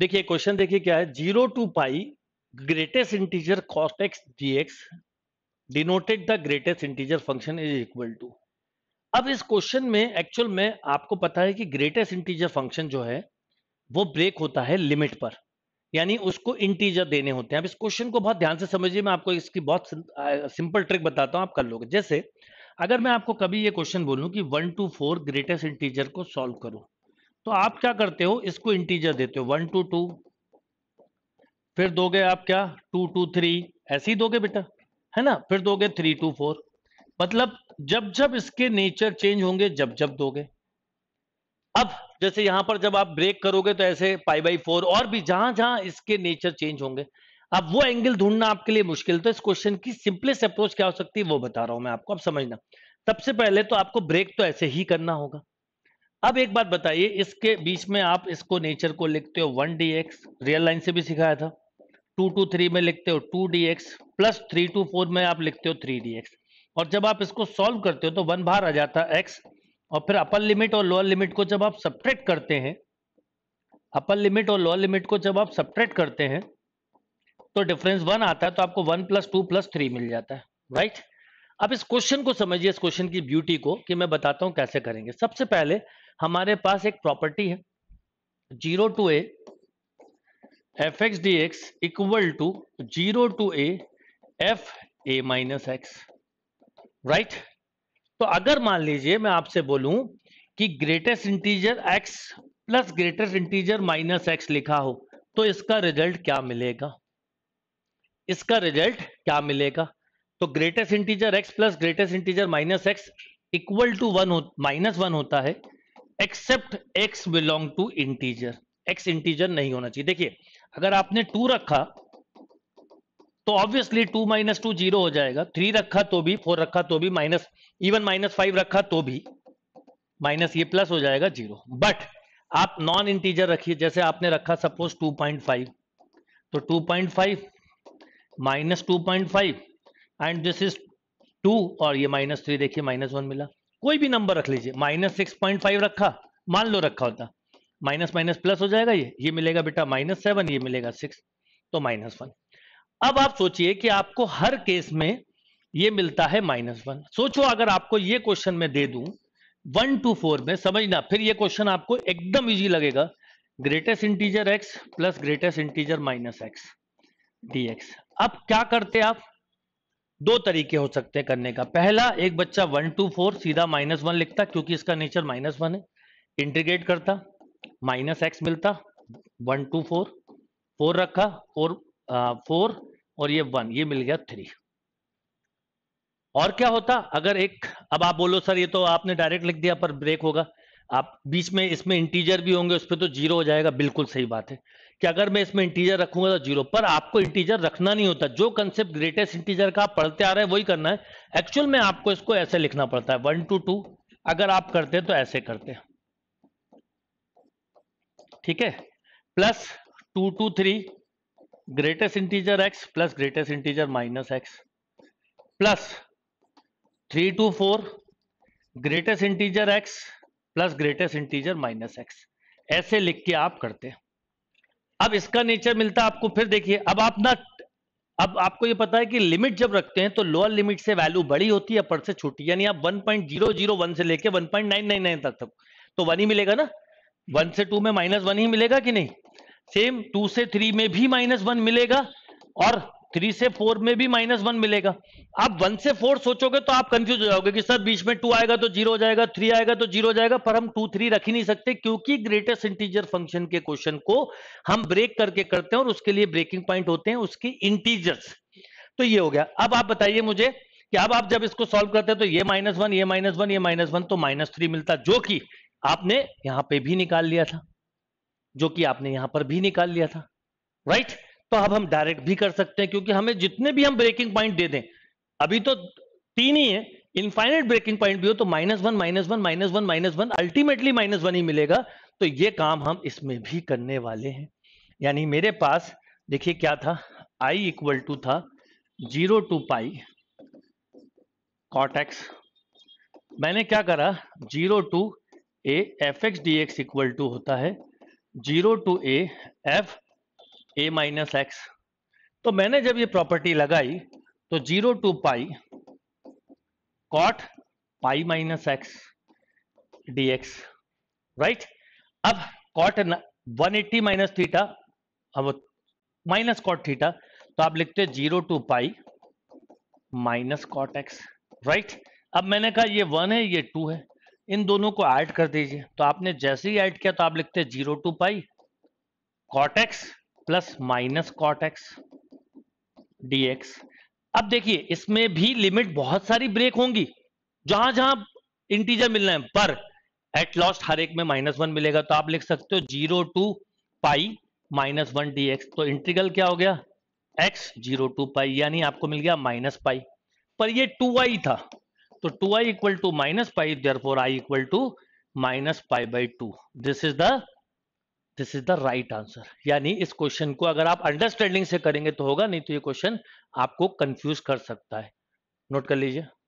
देखिए क्वेश्चन देखिए क्या है zero to pi greatest integer cos x d x denoted the greatest integer function is equal to अब इस क्वेश्चन में एक्चुअल में आपको पता है कि ग्रेटेस्ट इंटीजर फंक्शन जो है वो ब्रेक होता है लिमिट पर यानी उसको इंटीजर देने होते हैं अब इस क्वेश्चन को बहुत ध्यान से समझिए मैं आपको इसकी बहुत सिंपल ट्रिक बताता हूं आप कर लोगे जैसे अगर मैं आपको कभी ये क्वेश्चन बोलूं कि one to four greatest integer को सॉल्व करूँ तो आप क्या करते हो इसको इंटीजर देते हो वन टू टू फिर दोगे आप क्या टू टू थ्री ऐसे ही दोगे बेटा है ना फिर दोगे थ्री टू फोर मतलब जब जब इसके नेचर चेंज होंगे जब जब दोगे अब जैसे यहां पर जब आप ब्रेक करोगे तो ऐसे पाई बाई फोर और भी जहां जहां इसके नेचर चेंज होंगे अब वो एंगल ढूंढना आपके लिए मुश्किल तो इस क्वेश्चन की सिंपलेस्ट अप्रोच क्या हो सकती है वो बता रहा हूं मैं आपको अब समझना सबसे पहले तो आपको ब्रेक तो ऐसे ही करना होगा अब एक बात बताइए इसके बीच में आप इसको नेचर को लिखते हो one d x real line से भी सिखाया था टू टू थ्री में लिखते हो two d x plus three to four में आप लिखते हो थ्री डी एक्स और जब आप इसको सॉल्व करते हो तो वन बाहर आ जाता है एक्स और फिर अपर लिमिट और लोअर लिमिट को जब आप सपरेट करते हैं अपर लिमिट और लोअर लिमिट को जब आप सपरेट करते हैं तो डिफरेंस वन आता है तो आपको one plus two plus three मिल जाता है राइट right? अब इस क्वेश्चन को समझिए इस क्वेश्चन की ब्यूटी को कि मैं बताता हूं कैसे करेंगे सबसे पहले हमारे पास एक प्रॉपर्टी है zero to a f x d x equal to zero to a f a minus x right तो अगर मान लीजिए मैं आपसे बोलूं कि greatest integer x plus greatest integer minus x लिखा हो तो इसका रिजल्ट क्या मिलेगा इसका रिजल्ट क्या मिलेगा तो greatest integer x plus greatest integer minus x equal to one minus one होता है except x belong to integer x integer नहीं होना चाहिए देखिए अगर आपने टू रखा तो obviously two minus two zero हो जाएगा थ्री रखा तो भी फोर रखा तो भी माइनस इवन माइनस फाइव रखा तो भी माइनस ये प्लस हो जाएगा जीरो बट आप नॉन इंटीजर रखिए जैसे आपने रखा सपोज 2.5 तो 2.5 minus two and this is 2 और ये माइनस थ्री देखिए माइनस वन मिला कोई भी नंबर रख लीजिए माइनस सिक्स पॉइंट फाइव रखा मान लो रखा होता माइनस माइनस प्लस हो जाएगा ये ये मिलेगा बेटा माइनस सेवन ये मिलेगा सिक्स तो माइनस वन अब आप सोचिए कि आपको हर केस में ये मिलता है माइनस वन सोचो अगर आपको ये क्वेश्चन में दे दू वन टू फोर में समझना फिर ये क्वेश्चन आपको एकदम इजी लगेगा greatest integer x plus greatest integer minus x d x अब क्या करते आप दो तरीके हो सकते हैं करने का पहला एक बच्चा वन टू फोर सीधा माइनस वन लिखता क्योंकि इसका नेचर माइनस वन है इंटीग्रेट करता माइनस एक्स मिलता वन टू फोर फोर रखा फोर फोर और ये वन ये मिल गया थ्री और क्या होता अगर एक अब आप बोलो सर ये तो आपने डायरेक्ट लिख दिया पर ब्रेक होगा आप बीच में इसमें इंटीजर भी होंगे उस पर तो जीरो हो जाएगा बिल्कुल सही बात है कि अगर मैं इसमें इंटीजर रखूंगा तो जीरो पर आपको इंटीजर रखना नहीं होता जो कंसेप्ट ग्रेटेस्ट इंटीजर का आप पढ़ते आ रहे हैं वही करना है एक्चुअल में आपको इसको ऐसे लिखना पड़ता है वन टू टू अगर आप करते हैं तो ऐसे करते हैं ठीक है plus two two three greatest integer x plus greatest integer minus x plus three to four greatest integer x plus greatest integer minus x ऐसे लिख के आप करते हैं अब इसका नेचर मिलता है आपको फिर देखिए अब आप ना अब आपको ये पता है कि लिमिट जब रखते हैं तो लोअर लिमिट से वैल्यू बड़ी होती है अपर से छोटी यानी आप 1.001 से लेके 1.999 तक तक तो वन ही मिलेगा ना वन से टू में माइनस वन ही मिलेगा कि नहीं सेम टू से थ्री में भी माइनस वन मिलेगा और थ्री से फोर में भी माइनस वन मिलेगा आप वन से फोर सोचोगे तो आप कंफ्यूज हो जाओगे कि सर बीच में टू आएगा तो जीरो हो जाएगा थ्री आएगा तो जीरो हो जाएगा पर हम टू थ्री रख ही नहीं सकते क्योंकि ग्रेटेस्ट इंटीजर फंक्शन के क्वेश्चन को हम ब्रेक करके करते हैं और उसके लिए ब्रेकिंग पॉइंट होते हैं उसकी इंटीजर्स तो ये हो गया अब आप बताइए मुझे कि अब आप जब इसको सॉल्व करते हैं तो ये माइनस वन ये माइनस वन ये माइनस वन तो माइनस थ्री मिलता जो कि आपने यहां पे भी निकाल लिया था जो कि आपने यहां पर भी निकाल लिया था राइट right? तो अब हम डायरेक्ट भी कर सकते हैं क्योंकि हमें जितने भी हम ब्रेकिंग पॉइंट दे दें अभी तो तीन ही है इनफाइनाइट ब्रेकिंग पॉइंट भी हो तो minus one minus one minus one minus one ultimately minus one ही मिलेगा तो ये काम हम इसमें भी करने वाले हैं यानी मेरे पास देखिए क्या था आई इक्वल टू था zero to pi cot x मैंने क्या करा zero to a f x d x equal to होता है zero to a f a minus x तो मैंने जब ये प्रॉपर्टी लगाई तो zero to pi cot pi minus x d x right अब कॉट 180 एट्टी माइनस थीटा अब माइनस कॉट थीटा तो आप लिखते zero to pi minus cot x right अब मैंने कहा ये वन है ये टू है इन दोनों को ऐड कर दीजिए तो आपने जैसे ही ऐड किया तो आप लिखते zero to pi cot x plus minus cot x d x अब देखिए इसमें भी लिमिट बहुत सारी ब्रेक होंगी जहां जहां इंटीजर मिलना है पर एट लॉस्ट हर एक में माइनस वन मिलेगा तो आप लिख सकते हो zero to pi minus one d x तो इंटीग्रल क्या हो गया एक्स जीरो टू पाई यानी आपको मिल गया माइनस पाई पर ये टू आई था तो two I equal to minus pi there four I equal to minus pi by two this is the this is the right answer यानी इस क्वेश्चन को अगर आप अंडरस्टैंडिंग से करेंगे तो होगा नहीं तो ये क्वेश्चन आपको कंफ्यूज कर सकता है नोट कर लीजिए